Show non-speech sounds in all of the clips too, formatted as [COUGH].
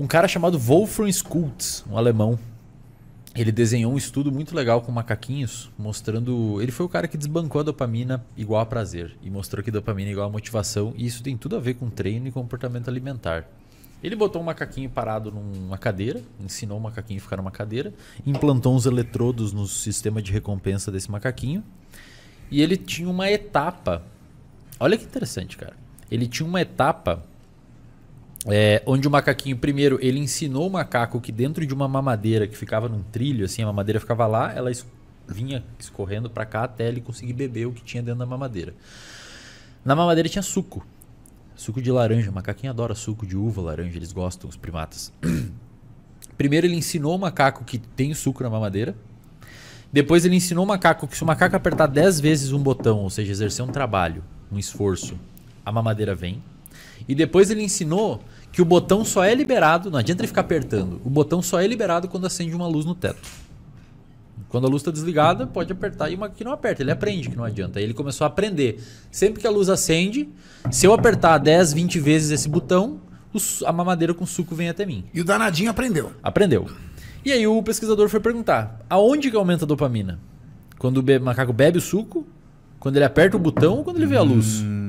um cara chamado Wolfram Schultz, um alemão. Ele desenhou um estudo muito legal com macaquinhos, mostrando. Ele foi o cara que desbancou a dopamina igual a prazer e mostrou que dopamina é igual a motivação, e isso tem tudo a ver com treino e comportamento alimentar. Ele botou um macaquinho parado numa cadeira, ensinou o macaquinho a ficar numa cadeira, implantou uns eletrodos no sistema de recompensa desse macaquinho, e ele tinha uma etapa. Olha que interessante, cara. Ele tinha uma etapa é, onde o macaquinho, primeiro, ele ensinou o macaco que dentro de uma mamadeira que ficava num trilho, assim, a mamadeira ficava lá, ela es vinha escorrendo para cá até ele conseguir beber o que tinha dentro da mamadeira. Na mamadeira tinha suco. Suco de laranja. O macaquinho adora suco de uva, laranja, eles gostam, os primatas. [CLEARS THROAT] Primeiro ele ensinou o macaco que tem suco na mamadeira. Depois ele ensinou o macaco que se o macaco apertar 10 vezes um botão, ou seja, exercer um trabalho, um esforço, a mamadeira vem. E depois ele ensinou que o botão só é liberado, não adianta ele ficar apertando. O botão só é liberado quando acende uma luz no teto. Quando a luz está desligada, pode apertar e uma que não aperta. Ele aprende que não adianta. Aí ele começou a aprender. Sempre que a luz acende, se eu apertar 10, 20 vezes esse botão, a mamadeira com suco vem até mim. E o danadinho aprendeu. Aprendeu. E aí o pesquisador foi perguntar: aonde que aumenta a dopamina? Quando o macaco bebe o suco? Quando ele aperta o botão ou quando ele vê a luz? Hum...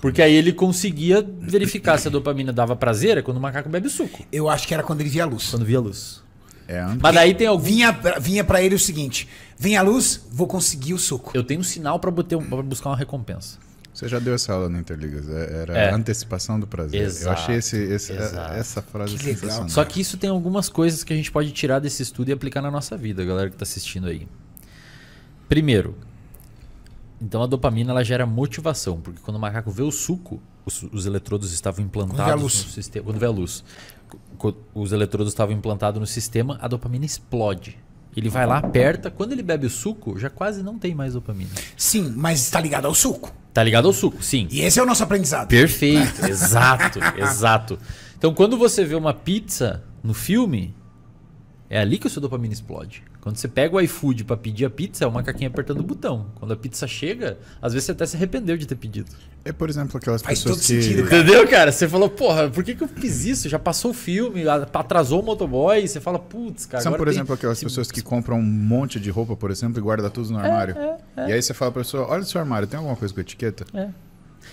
Porque aí ele conseguia verificar se a dopamina dava prazer é quando o macaco bebe suco. Eu acho que era quando ele via a luz. Quando via a luz. É. é. Mas daí tem algum. Vinha, vinha para ele o seguinte: vem a luz, vou conseguir o suco. Eu tenho um sinal para buscar uma recompensa. Você já deu essa aula no Interligas, é, era é. antecipação do prazer. Exato, Eu achei esse, esse é, essa frase que sensacional. Só que isso tem algumas coisas que a gente pode tirar desse estudo e aplicar na nossa vida, galera que está assistindo aí. Primeiro, então a dopamina ela gera motivação, porque quando o macaco vê o suco, os, os eletrodos estavam implantados no sistema. Quando vê a luz, os eletrodos estavam implantados no sistema, a dopamina explode. Ele vai lá, aperta, quando ele bebe o suco, já quase não tem mais dopamina. Sim, mas está ligado ao suco. Está ligado ao suco, sim. E esse é o nosso aprendizado. Perfeito, [LAUGHS] exato, exato. Então quando você vê uma pizza no filme, é ali que o seu dopamina explode. Quando você pega o iFood para pedir a pizza, é o macaquinho apertando o botão. Quando a pizza chega, às vezes você até se arrependeu de ter pedido. É, por exemplo, aquelas Faz pessoas todo que... Sentido, cara. Entendeu, cara? Você falou, porra, por que, que eu fiz isso? Já passou o filme, atrasou o motoboy, você fala, putz, cara... São, por exemplo, aquelas pessoas que compram um monte de roupa, por exemplo, e guarda tudo no é, armário. É, é, é. E aí você fala pra pessoa, olha o seu armário, tem alguma coisa com etiqueta? É.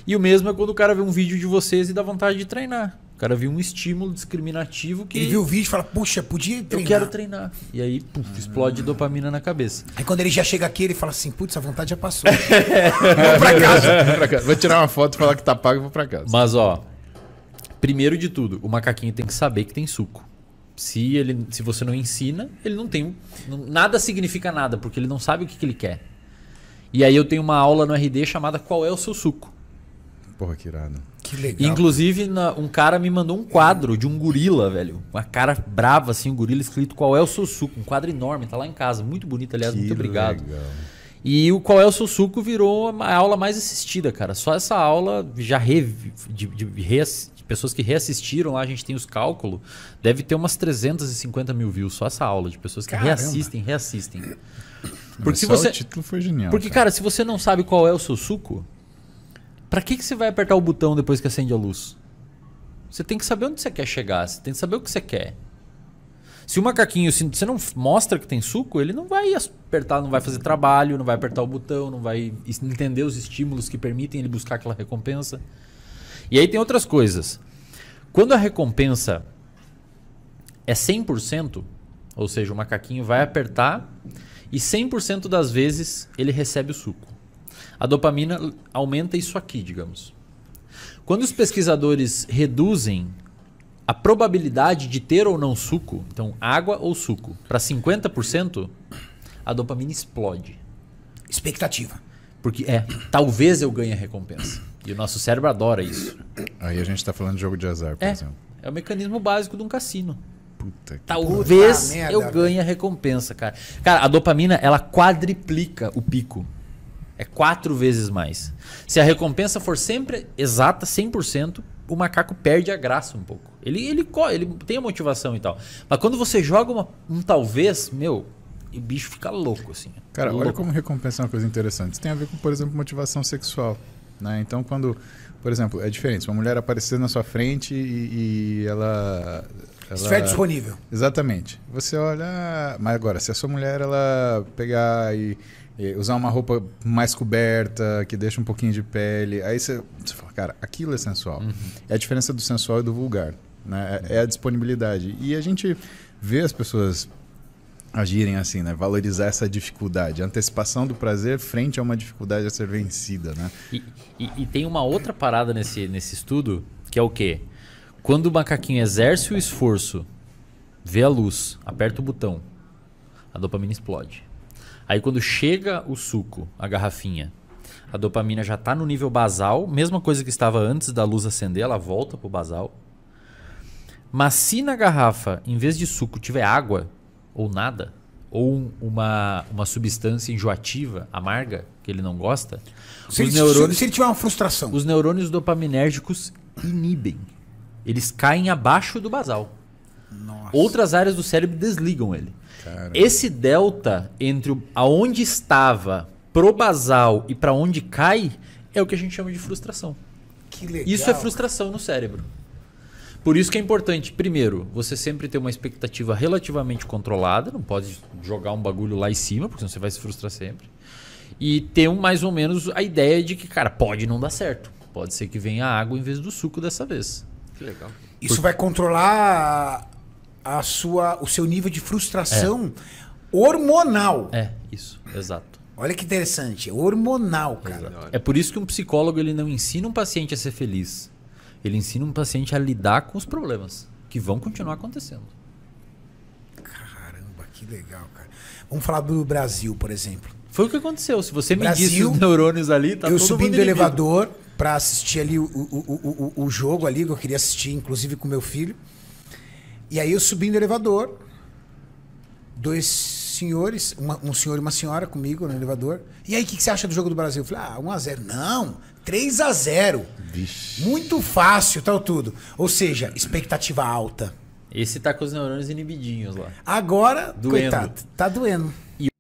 E o mesmo é quando o cara vê um vídeo de vocês e dá vontade de treinar. O cara viu um estímulo discriminativo que. Ele viu o vídeo e fala, puxa, podia treinar. Eu quero treinar. E aí, puf, explode hum. dopamina na cabeça. Aí quando ele já chega aqui, ele fala assim, putz, a vontade já passou. [LAUGHS] vou pra casa. [LAUGHS] vou pra casa. Vou tirar uma foto, e falar que tá pago e vou pra casa. Mas ó, primeiro de tudo, o macaquinho tem que saber que tem suco. Se, ele, se você não ensina, ele não tem. Não, nada significa nada, porque ele não sabe o que, que ele quer. E aí eu tenho uma aula no RD chamada Qual é o seu suco? Porra, que irado. Que legal. Inclusive, na, um cara me mandou um quadro de um gorila, velho. Uma cara brava, assim, um gorila escrito Qual é o seu suco? Um quadro enorme, tá lá em casa. Muito bonito, aliás, que muito obrigado. Legal. E o Qual é o seu suco virou a aula mais assistida, cara. Só essa aula já re, de, de, re, de pessoas que reassistiram lá, a gente tem os cálculos. Deve ter umas 350 mil views, só essa aula, de pessoas que Caramba. reassistem, reassistem. Porque Mas se você. O título foi genial. Porque, cara. cara, se você não sabe qual é o seu suco, para que, que você vai apertar o botão depois que acende a luz? Você tem que saber onde você quer chegar, você tem que saber o que você quer. Se o macaquinho, se você não mostra que tem suco, ele não vai apertar, não vai fazer trabalho, não vai apertar o botão, não vai entender os estímulos que permitem ele buscar aquela recompensa. E aí tem outras coisas. Quando a recompensa é 100%, ou seja, o macaquinho vai apertar e 100% das vezes ele recebe o suco. A dopamina aumenta isso aqui, digamos. Quando os pesquisadores reduzem a probabilidade de ter ou não suco, então água ou suco, para 50%, a dopamina explode. Expectativa. Porque é, talvez eu ganhe a recompensa. E o nosso cérebro adora isso. Aí a gente está falando de jogo de azar, por é, exemplo. É o mecanismo básico de um cassino. Puta Talvez eu ganhe a recompensa, cara. Cara, a dopamina, ela quadriplica o pico. É quatro vezes mais. Se a recompensa for sempre exata, 100%, o macaco perde a graça um pouco. Ele, ele, ele tem a motivação e tal. Mas quando você joga uma, um talvez, meu, o bicho fica louco, assim. Cara, louco. olha como recompensa é uma coisa interessante. Isso tem a ver com, por exemplo, motivação sexual. Né? Então, quando, por exemplo, é diferente. Uma mulher aparecer na sua frente e, e ela ela... Estiver disponível. Exatamente. Você olha. Mas agora, se a sua mulher ela pegar e e usar uma roupa mais coberta, que deixa um pouquinho de pele. Aí você, você fala, cara, aquilo é sensual. Uhum. É a diferença do sensual e do vulgar. Né? É, é, a disponibilidade. E a gente vê as pessoas agirem assim, né? Valorizar essa dificuldade, a antecipação do prazer frente a uma dificuldade a ser vencida, né? E, e, e tem uma outra parada nesse, nesse estudo que é o quê? Quando o macaquinho exerce o esforço, vê a luz, aperta o botão, a dopamina explode. Aí quando chega o suco, a garrafinha, a dopamina já está no nível basal, mesma coisa que estava antes da luz acender, ela volta pro basal. Mas se na garrafa, em vez de suco, tiver água ou nada, ou uma, uma substância enjoativa, amarga, que ele não gosta, se os ele, neurônios, se ele tiver uma frustração, os neurônios dopaminérgicos inibem. Eles caem abaixo do basal. Nossa. outras áreas do cérebro desligam ele. Esse delta entre aonde estava pro basal e para onde cai é o que a gente chama de frustração. Isso é frustração no cérebro. Por isso que é importante, primeiro, você sempre ter uma expectativa relativamente controlada, não pode jogar um bagulho lá em cima, porque senão você vai se frustrar sempre. E ter um, mais ou menos a ideia de que, cara, pode não dar certo. Pode ser que venha água em vez do suco dessa vez. Que legal. Isso vai controlar a sua, o seu nível de frustração é. hormonal. É, isso, exato. Olha que interessante, hormonal, cara. Exato. É por isso que um psicólogo ele não ensina um paciente a ser feliz. Ele ensina um paciente a lidar com os problemas que vão continuar acontecendo. Caramba, que legal, cara. Vamos falar do Brasil, por exemplo. Foi o que aconteceu. Se você me disse neurônios ali, tá Eu subindo do elevador para assistir ali o, o, o, o, jogo ali, que eu queria assistir, inclusive com meu filho. E aí eu subi no elevador, dois senhores, uma, um senhor e uma senhora comigo no elevador. E aí, o que, que, você acha do jogo do Brasil? Eu falei, ah, 1x0. Não, 3x0. Muito fácil, tal tudo. Ou seja, expectativa alta. Esse tá com os neurônios inibidinhos lá. Agora, doendo. coitado, tá doendo. E